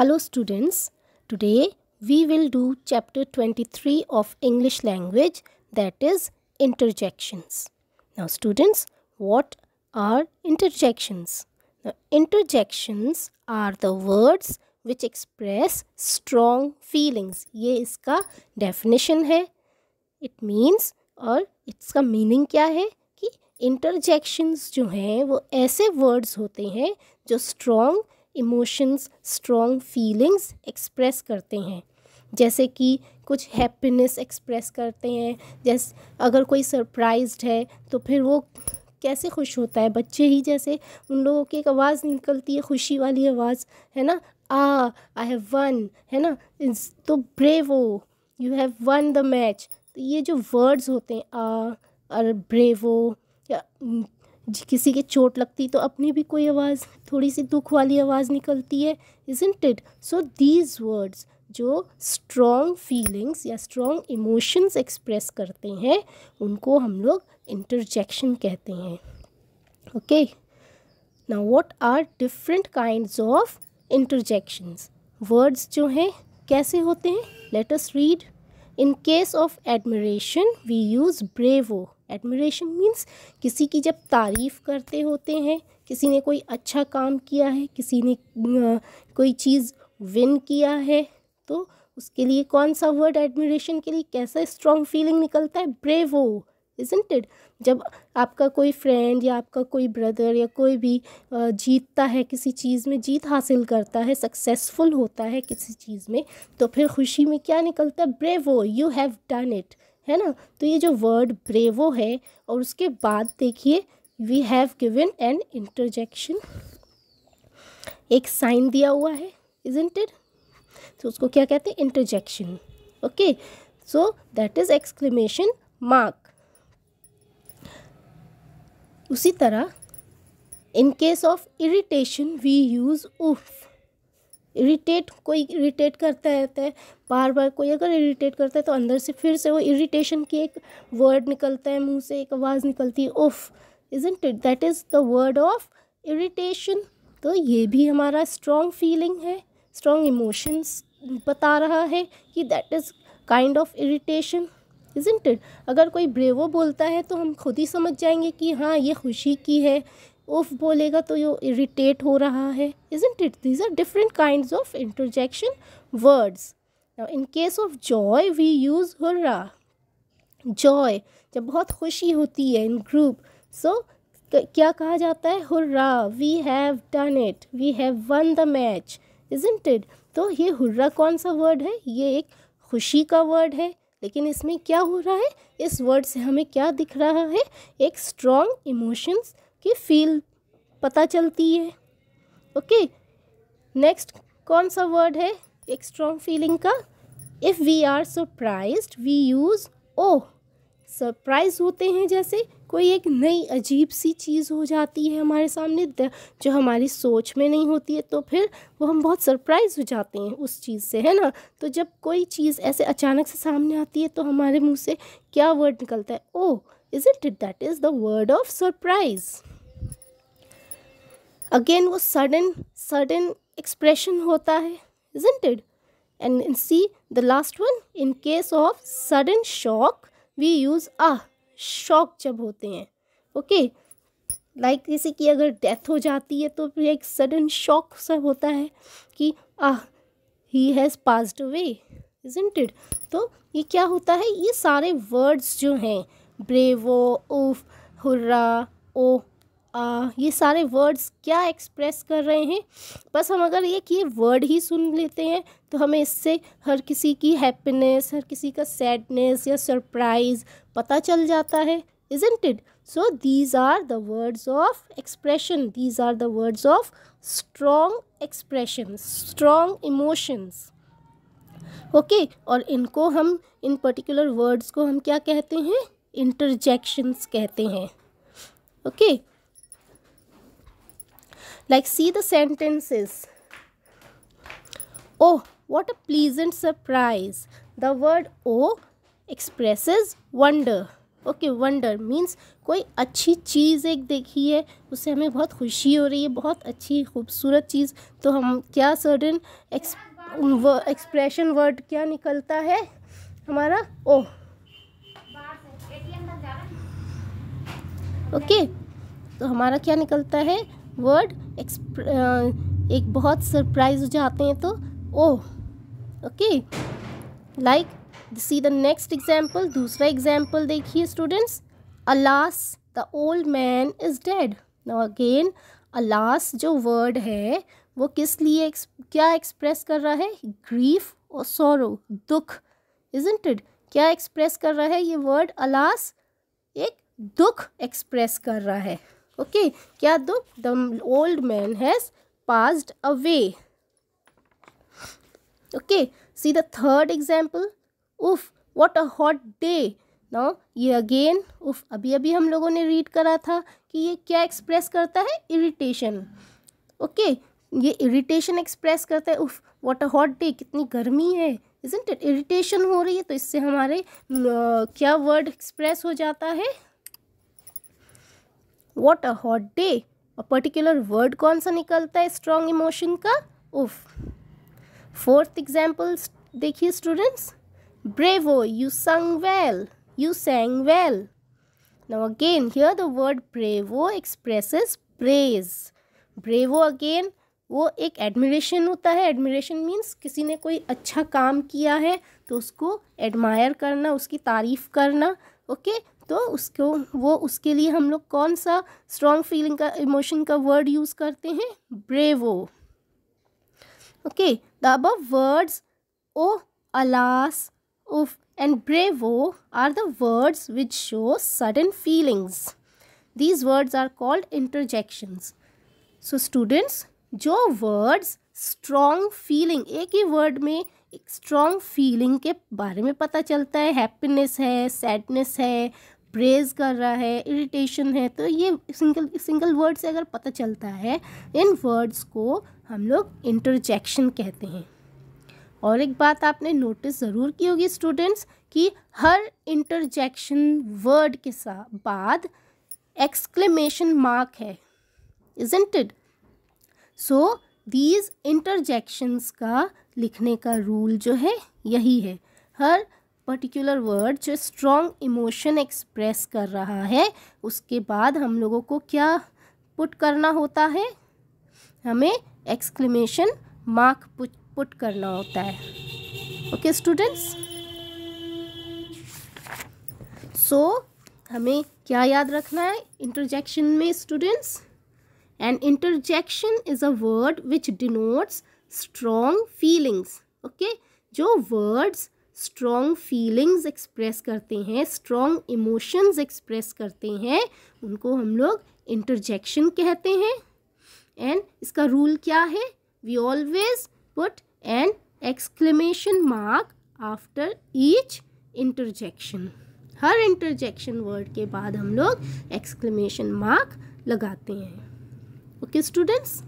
Hello students, today we will do chapter 23 of English language that is interjections. Now students, what are interjections? Now, interjections are the words which express strong feelings. ये इसका definition है It means और इसका meaning क्या है कि interjections जो हैं वो ऐसे words होते हैं जो strong emotions strong feelings express करते हैं जैसे कि कुछ हैप्पीनेस एक्सप्रेस करते हैं जैसे अगर कोई सरप्राइज्ड है तो फिर वो कैसे खुश होता है बच्चे ही जैसे उन लोगों की एक आवाज़ निकलती है खुशी वाली आवाज़ है ना आ आई हैव वन है ना तो bravo you have won the match तो ये जो वर्ड्स होते हैं आ और ब्रेवो या किसी के चोट लगती तो अपनी भी कोई आवाज़ थोड़ी सी दुख वाली आवाज़ निकलती है isn't it so these words जो स्ट्रॉन्ग फीलिंग्स या स्ट्रॉन्ग इमोशंस एक्सप्रेस करते हैं उनको हम लोग इंटरजेक्शन कहते हैं ओके ना what are different kind of interjections words जो हैं कैसे होते हैं let's read in case of admiration we use bravo admiration means किसी की जब तारीफ़ करते होते हैं किसी ने कोई अच्छा काम किया है किसी ने कोई चीज़ विन किया है तो उसके लिए कौन सा वर्ड एडमिरेशन के लिए कैसा स्ट्रॉन्ग फीलिंग निकलता है ब्रेव हो इजेंट इट जब आपका कोई फ्रेंड या आपका कोई ब्रदर या कोई भी जीतता है किसी चीज़ में जीत हासिल करता है सक्सेसफुल होता है किसी चीज़ में तो फिर खुशी में क्या निकलता है bravo you have done it है ना तो ये जो वर्ड ब्रेवो है और उसके बाद देखिए we have given an interjection एक साइन दिया हुआ है इज इंटेड तो उसको क्या कहते हैं interjection okay so that is exclamation mark उसी तरह in case of irritation we use उफ इरिटेट कोई इरिटेट करता रहता है तो बार बार कोई अगर इरिटेट करता है तो अंदर से फिर से वो इरिटेशन की एक वर्ड निकलता है मुंह से एक आवाज़ निकलती है उफ isn't it that is the word of irritation तो ये भी हमारा स्ट्रॉन्ग फीलिंग है स्ट्रॉन्ग इमोशंस बता रहा है कि that is kind of irritation isn't it अगर कोई ब्रेवो बोलता है तो हम खुद ही समझ जाएंगे कि हाँ ये खुशी की है उफ बोलेगा तो यो इरिटेट हो रहा है isn't it these are different kind of interjection words in case of joy we use hurrah joy जब बहुत खुशी होती है इन ग्रुप सो क्या कहा जाता है hurrah we have done it we have won the match isn't it तो ये हुर्रा कौन सा वर्ड है ये एक खुशी का वर्ड है लेकिन इसमें क्या हो रहा है इस वर्ड से हमें क्या दिख रहा है एक स्ट्रॉन्ग इमोशंस की फील पता चलती है ओके नेक्स्ट कौन सा वर्ड है एक स्ट्रॉन्ग फीलिंग का if we are surprise we use oh surprise होते हैं जैसे कोई एक नई अजीब सी चीज़ हो जाती है हमारे सामने जो हमारी सोच में नहीं होती है तो फिर वो हम बहुत सरप्राइज हो जाते हैं उस चीज़ से है ना तो जब कोई चीज़ ऐसे अचानक से सामने आती है तो हमारे मुंह से क्या वर्ड निकलता है oh is it that is the word of surprise again वो सडन सडन एक्सप्रेशन होता है isn't it and see the last one in case of sudden shock we use a shock जब होते हैं ओके लाइक जैसे कि अगर death हो जाती है तो फिर एक सडन शॉक सा होता है कि ah he has passed away isn't तो ये क्या होता है ये सारे वर्ड्स जो हैं ब्रेवो उफ हुर्रा ओ आ, ये सारे वर्ड्स क्या एक्सप्रेस कर रहे हैं बस हम अगर कि ये वर्ड ही सुन लेते हैं तो हमें इससे हर किसी की हैप्पीनेस हर किसी का सैडनेस या सरप्राइज पता चल जाता है isn't it so these are the words of expression these are the words of strong expression strong emotions okay okay, और इनको हम इन पर्टिकुलर वर्ड्स को हम क्या कहते हैं इंटरजेक्शंस कहते हैं okay okay, like see the sentences oh what a pleasant surprise the word oh expresses wonder okay okay, wonder means कोई अच्छी चीज़ एक देखी है उससे हमें बहुत खुशी हो रही है बहुत अच्छी खूबसूरत चीज़ तो हम क्या सर्टन एक्सप्रेशन वर्ड क्या निकलता है हमारा ओह ओके okay, तो हमारा क्या निकलता है वर्ड uh, एक बहुत सरप्राइज हो जाते हैं तो oh okay like see the next example दूसरा एग्जाम्पल देखिए students alas the old man is dead now again alas जो वर्ड है वो किस लिए एक्स, क्या एक्सप्रेस कर रहा है ग्रीफ और सोरो दुख इज इंट क्या एक्सप्रेस कर रहा है ये वर्ड अलास एक दुख एक्सप्रेस कर रहा है ओके क्या दो the old man has passed away okay see the third example उफ what a hot day now ये अगेन उफ अभी अभी हम लोगों ने रीड करा था कि ये क्या एक्सप्रेस करता है इरिटेशन ओके okay, ये इरिटेशन एक्सप्रेस करता है उफ व्हाट अ हॉट डे कितनी गर्मी है इजेंट इट इरिटेशन हो रही है तो इससे हमारे uh, क्या वर्ड एक्सप्रेस हो जाता है वॉट अ हॉट डे और पर्टिकुलर वर्ड कौन सा निकलता है स्ट्रॉन्ग इमोशन का उफ फोर्थ एग्जाम्पल्स देखिए students bravo you sang well you sang well Now again here the word bravo expresses praise. Bravo again वो एक एडमिरेशन होता है एडमिरेशन मीन्स किसी ने कोई अच्छा काम किया है तो उसको एडमायर करना उसकी तारीफ़ करना ओके तो उसको वो उसके लिए हम लोग कौन सा स्ट्रॉन्ग फीलिंग का इमोशन का वर्ड यूज़ करते हैं bravo okay the above words oh alas उफ and bravo are the words which show sudden feelings these words are called interjections so students जो वर्ड्स स्ट्रॉन्ग फीलिंग एक ही word में एक स्ट्रॉन्ग फीलिंग के बारे में पता चलता है हैप्पीनेस है सैडनेस है प्रेज कर रहा है इरिटेशन है तो ये सिंगल सिंगल वर्ड से अगर पता चलता है इन वर्ड्स को हम लोग इंटरजेक्शन कहते हैं और एक बात आपने नोटिस ज़रूर की होगी स्टूडेंट्स कि हर इंटरजेक्शन वर्ड के साथ बाद एक्सक्लेमेशन मार्क है इजेंटेड इट सो दीज इंटरजेक्शंस का लिखने का रूल जो है यही है हर पर्टिकुलर वर्ड जो स्ट्रॉन्ग इमोशन एक्सप्रेस कर रहा है उसके बाद हम लोगों को क्या पुट करना होता है हमें एक्सक्लेमेशन मार्क पुट पुट करना होता है ओके स्टूडेंट्स सो हमें क्या याद रखना है इंटरजेक्शन में students and interjection is a word which denotes strong feelings okay जो words strong feelings express करते हैं strong emotions express करते हैं उनको हम लोग interjection कहते हैं and इसका rule क्या है we always put an exclamation mark after each interjection her interjection word के बाद हम लोग exclamation mark लगाते हैं students